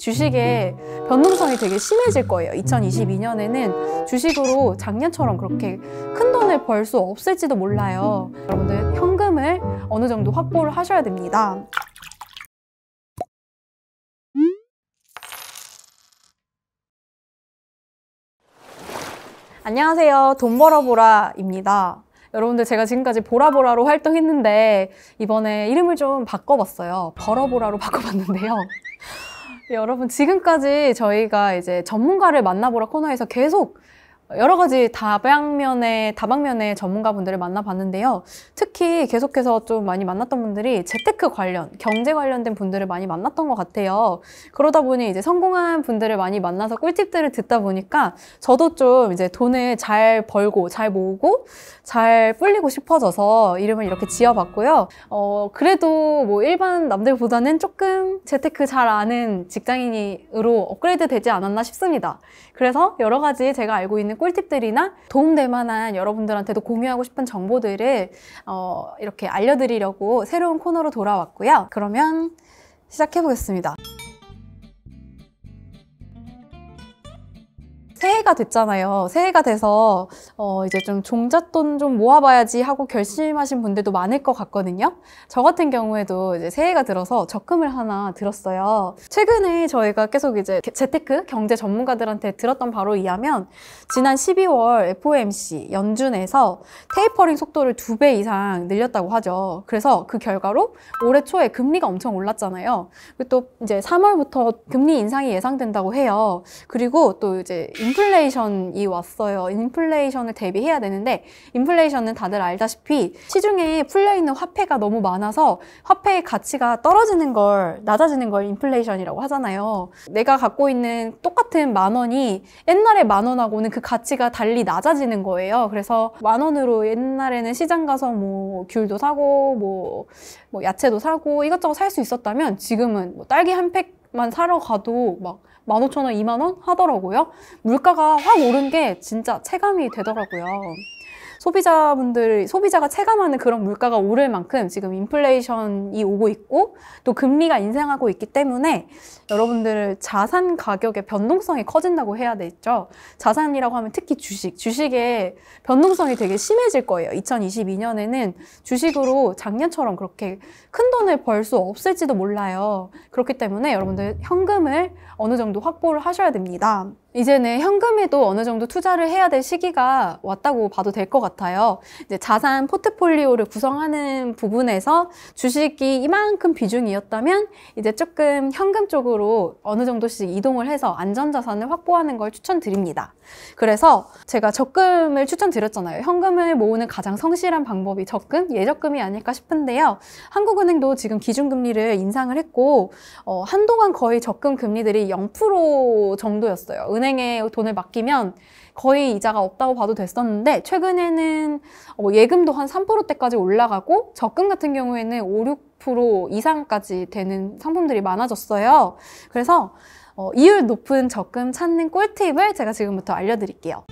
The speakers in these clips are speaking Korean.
주식의 변동성이 되게 심해질 거예요. 2022년에는 주식으로 작년처럼 그렇게 큰 돈을 벌 수 없을지도 몰라요. 여러분들 현금을 어느 정도 확보를 하셔야 됩니다. 안녕하세요. 돈 벌어보라입니다. 여러분들 제가 지금까지 보라보라로 활동했는데 이번에 이름을 좀 바꿔봤어요. 벌어보라로 바꿔봤는데요. 네, 여러분 지금까지 저희가 이제 전문가를 만나보라 코너에서 계속 여러 가지 다방면의, 다방면의 전문가분들을 만나봤는데요. 특히 계속해서 좀 많이 만났던 분들이 재테크 관련, 경제 관련된 분들을 많이 만났던 것 같아요. 그러다 보니 이제 성공한 분들을 많이 만나서 꿀팁들을 듣다 보니까 저도 좀 이제 돈을 잘 벌고, 잘 모으고, 잘뿔리고 싶어져서 이름을 이렇게 지어봤고요. 어, 그래도 뭐 일반 남들보다는 조금 재테크 잘 아는 직장인으로 업그레이드 되지 않았나 싶습니다. 그래서 여러 가지 제가 알고 있는 꿀팁들이나 도움될 만한 여러분들한테도 공유하고 싶은 정보들을 어, 이렇게 알려드리려고 새로운 코너로 돌아왔고요. 그러면 시작해 보겠습니다. 새해가 됐잖아요. 새해가 돼서 어 이제 좀 종잣돈 좀 모아봐야지 하고 결심하신 분들도 많을 것 같거든요. 저 같은 경우에도 이제 새해가 들어서 적금을 하나 들었어요. 최근에 저희가 계속 이제 재테크 경제 전문가들한테 들었던 바로 이하면 지난 12월 FOMC 연준에서 테이퍼링 속도를 두 배 이상 늘렸다고 하죠. 그래서 그 결과로 올해 초에 금리가 엄청 올랐잖아요. 그리고 또 이제 3월부터 금리 인상이 예상된다고 해요. 그리고 또 이제 인플레 인플레이션이 왔어요. 인플레이션을 대비해야 되는데 인플레이션은 다들 알다시피 시중에 풀려있는 화폐가 너무 많아서 화폐의 가치가 떨어지는 걸 낮아지는 걸 인플레이션이라고 하잖아요. 내가 갖고 있는 똑같은 만 원이 옛날에 만 원하고는 그 가치가 달리 낮아지는 거예요. 그래서 만 원으로 옛날에는 시장 가서 뭐 귤도 사고 뭐, 뭐 야채도 사고 이것저것 살 수 있었다면 지금은 뭐 딸기 한 팩만 사러 가도 막 15,000원, 2만원 하더라고요. 물가가 확 오른 게 진짜 체감이 되더라고요. 소비자분들, 소비자가 체감하는 그런 물가가 오를 만큼 지금 인플레이션이 오고 있고 또 금리가 인상하고 있기 때문에 여러분들 자산 가격의 변동성이 커진다고 해야 되죠. 겠 자산이라고 하면 특히 주식, 주식의 변동성이 되게 심해질 거예요. 2022년에는 주식으로 작년처럼 그렇게 큰 돈을 벌 수 없을지도 몰라요. 그렇기 때문에 여러분들 현금을 어느 정도 확보를 하셔야 됩니다. 이제는 현금에도 어느 정도 투자를 해야 될 시기가 왔다고 봐도 될 것 같아요. 이제 자산 포트폴리오를 구성하는 부분에서 주식이 이만큼 비중이었다면 이제 조금 현금 쪽으로 어느 정도씩 이동을 해서 안전자산을 확보하는 걸 추천드립니다. 그래서 제가 적금을 추천드렸잖아요. 현금을 모으는 가장 성실한 방법이 적금, 예적금이 아닐까 싶은데요. 한국은행도 지금 기준금리를 인상을 했고 어, 한동안 거의 적금 금리들이 0% 정도였어요. 은행에 돈을 맡기면 거의 이자가 없다고 봐도 됐었는데 최근에는 어, 예금도 한 3%대까지 올라가고 적금 같은 경우에는 5, 6% 이상까지 되는 상품들이 많아졌어요. 그래서 어, 이율 높은 적금 찾는 꿀팁을 제가 지금부터 알려드릴게요.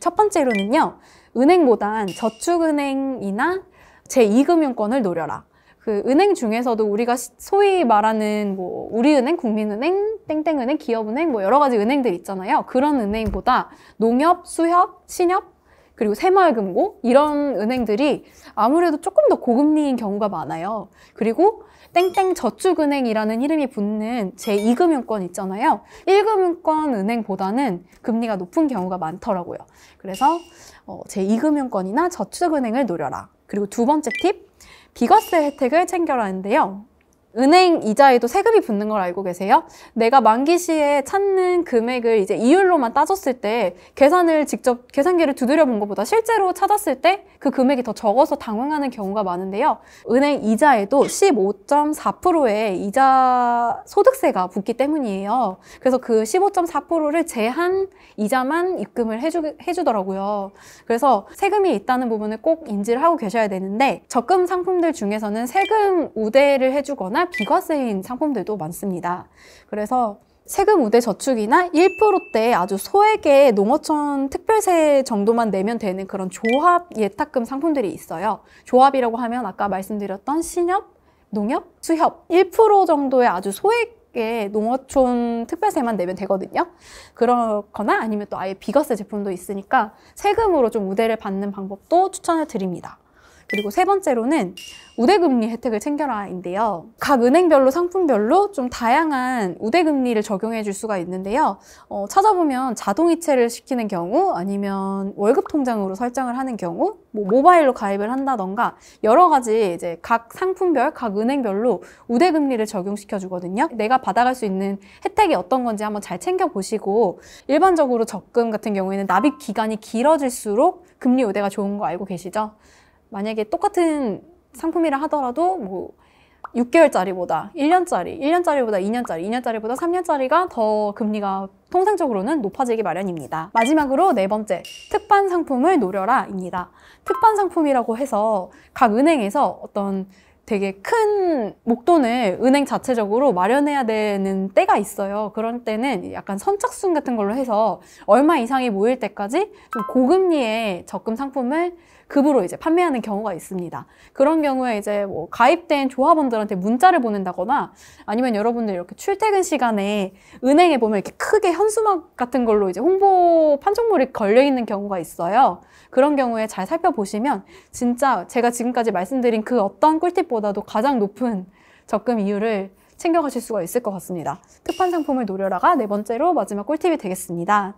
첫 번째로는요. 은행보단 저축은행이나 제2금융권을 노려라. 그 은행 중에서도 우리가 소위 말하는 뭐 우리은행, 국민은행, 땡땡은행, 기업은행 뭐 여러 가지 은행들 있잖아요. 그런 은행보다 농협, 수협, 신협 그리고 새마을금고 이런 은행들이 아무래도 조금 더 고금리인 경우가 많아요. 그리고 땡땡 저축은행이라는 이름이 붙는 제2금융권 있잖아요. 1금융권 은행보다는 금리가 높은 경우가 많더라고요. 그래서 어, 제2금융권이나 저축은행을 노려라. 그리고 두 번째 팁, 비거스 혜택을 챙겨라는데요. 은행 이자에도 세금이 붙는 걸 알고 계세요? 내가 만기 시에 찾는 금액을 이제 이율로만 따졌을 때 계산을 직접 계산기를 두드려 본 것보다 실제로 찾았을 때 그 금액이 더 적어서 당황하는 경우가 많은데요. 은행 이자에도 15.4%의 이자 소득세가 붙기 때문이에요. 그래서 그 15.4%를 제한 이자만 입금을 해주, 해주더라고요. 그래서 세금이 있다는 부분을 꼭 인지를 하고 계셔야 되는데 적금 상품들 중에서는 세금 우대를 해주거나 비과세 비과세인 상품들도 많습니다. 그래서 세금 우대 저축이나 1%대 아주 소액의 농어촌 특별세 정도만 내면 되는 그런 조합 예탁금 상품들이 있어요. 조합이라고 하면 아까 말씀드렸던 신협, 농협, 수협 1% 정도의 아주 소액 의 농어촌 특별세만 내면 되거든요. 그렇거나 아니면 또 아예 비과세 제품도 있으니까 세금으로 좀 우대를 받는 방법도 추천을 드립니다. 그리고 세 번째로는 우대금리 혜택을 챙겨라인데요. 각 은행별로 상품별로 좀 다양한 우대금리를 적용해 줄 수가 있는데요. 어, 찾아보면 자동이체를 시키는 경우 아니면 월급 통장으로 설정을 하는 경우 뭐 모바일로 가입을 한다던가 여러 가지 이제 각 상품별, 각 은행별로 우대금리를 적용시켜 주거든요. 내가 받아갈 수 있는 혜택이 어떤 건지 한번 잘 챙겨보시고 일반적으로 적금 같은 경우에는 납입 기간이 길어질수록 금리 우대가 좋은 거 알고 계시죠? 만약에 똑같은 상품이라 하더라도 뭐 6개월짜리보다 1년짜리, 1년짜리보다 2년짜리, 2년짜리보다 3년짜리가 더 금리가 통상적으로는 높아지기 마련입니다. 마지막으로 네 번째, 특판 상품을 노려라 입니다. 특판 상품이라고 해서 각 은행에서 어떤 되게 큰 목돈을 은행 자체적으로 마련해야 되는 때가 있어요. 그런 때는 약간 선착순 같은 걸로 해서 얼마 이상이 모일 때까지 좀 고금리의 적금 상품을 급으로 이제 판매하는 경우가 있습니다. 그런 경우에 이제 뭐 가입된 조합원들한테 문자를 보낸다거나 아니면 여러분들 이렇게 출퇴근 시간에 은행에 보면 이렇게 크게 현수막 같은 걸로 이제 홍보 판촉물이 걸려 있는 경우가 있어요. 그런 경우에 잘 살펴보시면 진짜 제가 지금까지 말씀드린 그 어떤 꿀팁보다도 가장 높은 적금 이유를 챙겨가실 수가 있을 것 같습니다. 특판 상품을 노려라가 네 번째로 마지막 꿀팁이 되겠습니다.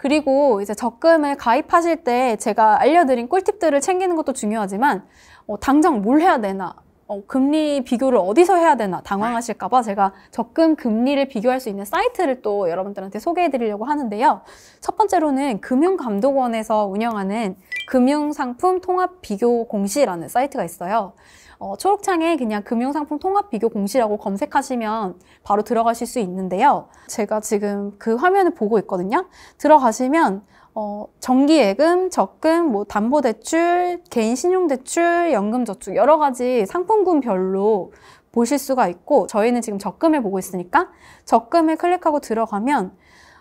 그리고 이제 적금을 가입하실 때 제가 알려드린 꿀팁들을 챙기는 것도 중요하지만 어, 당장 뭘 해야 되나 어, 금리 비교를 어디서 해야 되나 당황하실까봐 제가 적금 금리를 비교할 수 있는 사이트를 또 여러분들한테 소개해드리려고 하는데요. 첫 번째로는 금융감독원에서 운영하는 금융상품 통합 비교 공시라는 사이트가 있어요. 어, 초록창에 그냥 금융상품 통합 비교 공시라고 검색하시면 바로 들어가실 수 있는데요. 제가 지금 그 화면을 보고 있거든요. 들어가시면 어, 정기예금, 적금, 뭐 담보대출, 개인신용대출, 연금저축 여러 가지 상품군별로 보실 수가 있고 저희는 지금 적금을 보고 있으니까 적금을 클릭하고 들어가면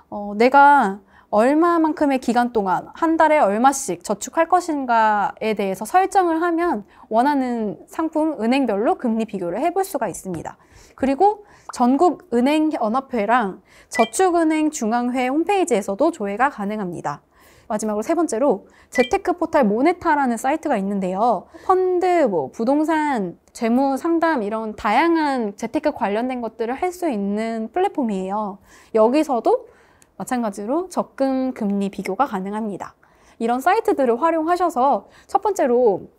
어, 내가 얼마만큼의 기간 동안 한 달에 얼마씩 저축할 것인가에 대해서 설정을 하면 원하는 상품 은행별로 금리 비교를 해볼 수가 있습니다. 그리고 전국 은행 연합회랑 저축은행 중앙회 홈페이지에서도 조회가 가능합니다. 마지막으로 세 번째로 재테크 포털 모네타라는 사이트가 있는데요. 펀드, 뭐 부동산, 재무 상담 이런 다양한 재테크 관련된 것들을 할 수 있는 플랫폼이에요. 여기서도 마찬가지로 적금 금리 비교가 가능합니다. 이런 사이트들을 활용하셔서 첫 번째로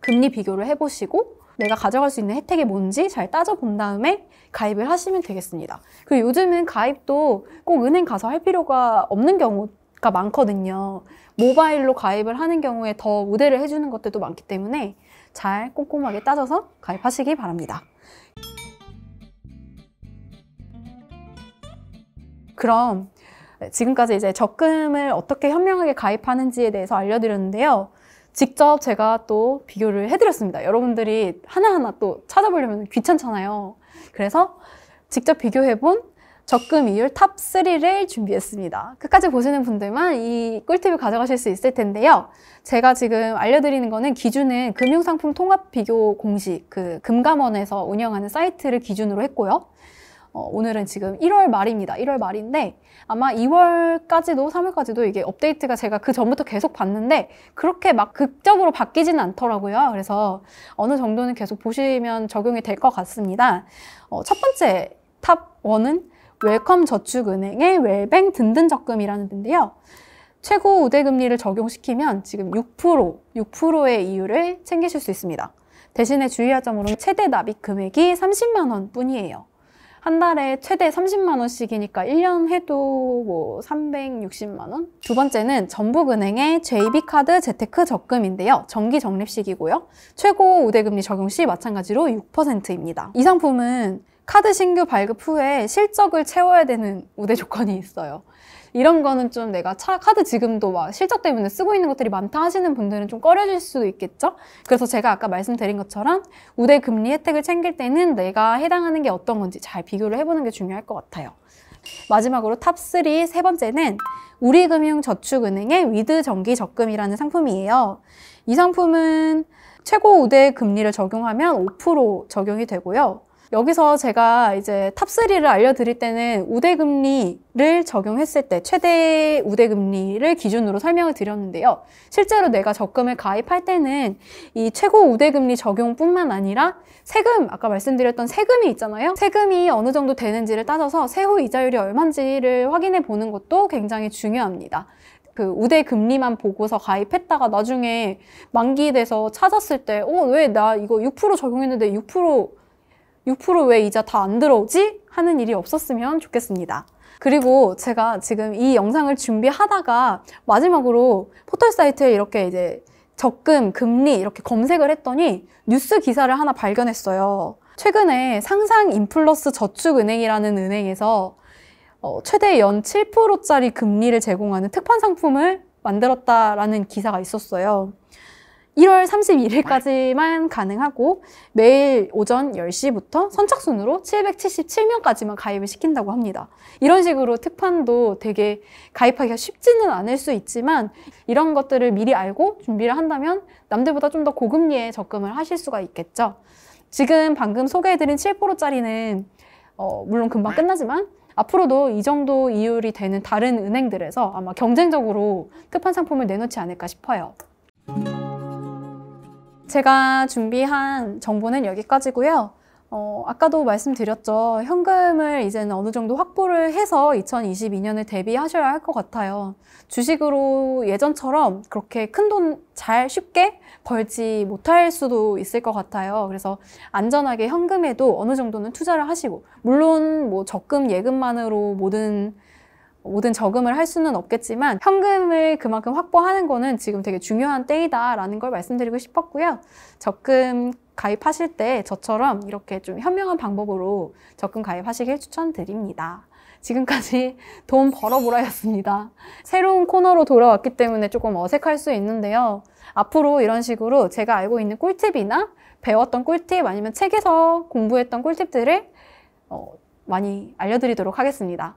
금리 비교를 해보시고 내가 가져갈 수 있는 혜택이 뭔지 잘 따져본 다음에 가입을 하시면 되겠습니다. 그리고 요즘은 가입도 꼭 은행 가서 할 필요가 없는 경우가 많거든요. 모바일로 가입을 하는 경우에 더 우대를 해주는 것들도 많기 때문에 잘 꼼꼼하게 따져서 가입하시기 바랍니다. 그럼 지금까지 이제 적금을 어떻게 현명하게 가입하는지에 대해서 알려드렸는데요. 직접 제가 또 비교를 해드렸습니다. 여러분들이 하나하나 또 찾아보려면 귀찮잖아요. 그래서 직접 비교해본 적금 이율 탑3를 준비했습니다. 끝까지 보시는 분들만 이 꿀팁을 가져가실 수 있을 텐데요. 제가 지금 알려드리는 거는 기준은 금융상품 통합 비교 공식, 그 금감원에서 운영하는 사이트를 기준으로 했고요. 어, 오늘은 지금 1월 말입니다. 1월 말인데 아마 2월까지도 3월까지도 이게 업데이트가 제가 그 전부터 계속 봤는데 그렇게 막 극적으로 바뀌지는 않더라고요. 그래서 어느 정도는 계속 보시면 적용이 될 것 같습니다. 어, 첫 번째 탑1은 웰컴 저축은행의 웰뱅 든든 적금이라는 데인데요. 최고 우대금리를 적용시키면 지금 6%, 6%의 이유를 챙기실 수 있습니다. 대신에 주의하 점으로는 최대 납입 금액이 30만 원 뿐이에요. 한 달에 최대 30만 원씩이니까 1년 해도 뭐 360만 원? 두 번째는 전북은행의 JB카드 재테크 적금인데요. 정기 적립식이고요. 최고 우대금리 적용 시 마찬가지로 6%입니다. 이 상품은 카드 신규 발급 후에 실적을 채워야 되는 우대 조건이 있어요. 이런 거는 좀 내가 차, 카드 지금도 막 실적 때문에 쓰고 있는 것들이 많다 하시는 분들은 좀 꺼려질 수도 있겠죠? 그래서 제가 아까 말씀드린 것처럼 우대 금리 혜택을 챙길 때는 내가 해당하는 게 어떤 건지 잘 비교를 해보는 게 중요할 것 같아요. 마지막으로 탑3 세 번째는 우리금융저축은행의 위드 정기 적금이라는 상품이에요. 이 상품은 최고 우대 금리를 적용하면 5% 적용이 되고요. 여기서 제가 이제 탑3를 알려드릴 때는 우대금리를 적용했을 때 최대 우대금리를 기준으로 설명을 드렸는데요. 실제로 내가 적금을 가입할 때는 이 최고 우대금리 적용뿐만 아니라 세금, 아까 말씀드렸던 세금이 있잖아요. 세금이 어느 정도 되는지를 따져서 세후 이자율이 얼마인지를 확인해 보는 것도 굉장히 중요합니다. 그 우대 금리만 보고서 가입했다가 나중에 만기 돼서 찾았을 때, 어, 왜 나 이거 6% 적용했는데 6% 6%왜 이자 다 안 들어오지? 하는 일이 없었으면 좋겠습니다. 그리고 제가 지금 이 영상을 준비하다가 마지막으로 포털 사이트에 이렇게 이제 적금, 금리 이렇게 검색을 했더니 뉴스 기사를 하나 발견했어요. 최근에 상상 인플러스 저축은행이라는 은행에서 어, 최대 연 7%짜리 금리를 제공하는 특판 상품을 만들었다라는 기사가 있었어요. 1월 31일까지만 가능하고 매일 오전 10시부터 선착순으로 777명까지만 가입을 시킨다고 합니다. 이런 식으로 특판도 되게 가입하기가 쉽지는 않을 수 있지만 이런 것들을 미리 알고 준비를 한다면 남들보다 좀 더 고금리에 적금을 하실 수가 있겠죠. 지금 방금 소개해드린 7%짜리는 어, 물론 금방 끝나지만 앞으로도 이 정도 이율이 되는 다른 은행들에서 아마 경쟁적으로 특판 상품을 내놓지 않을까 싶어요. 제가 준비한 정보는 여기까지고요. 어, 아까도 말씀드렸죠. 현금을 이제는 어느 정도 확보를 해서 2022년을 대비하셔야 할 것 같아요. 주식으로 예전처럼 그렇게 큰 돈 잘 쉽게 벌지 못할 수도 있을 것 같아요. 그래서 안전하게 현금에도 어느 정도는 투자를 하시고, 물론 뭐 적금 예금만으로 모든 모든 저금을 할 수는 없겠지만 현금을 그만큼 확보하는 거는 지금 되게 중요한 때이다라는 걸 말씀드리고 싶었고요. 적금 가입하실 때 저처럼 이렇게 좀 현명한 방법으로 적금 가입하시길 추천드립니다. 지금까지 돈 벌어보라였습니다. 새로운 코너로 돌아왔기 때문에 조금 어색할 수 있는데요. 앞으로 이런 식으로 제가 알고 있는 꿀팁이나 배웠던 꿀팁 아니면 책에서 공부했던 꿀팁들을 어, 많이 알려드리도록 하겠습니다.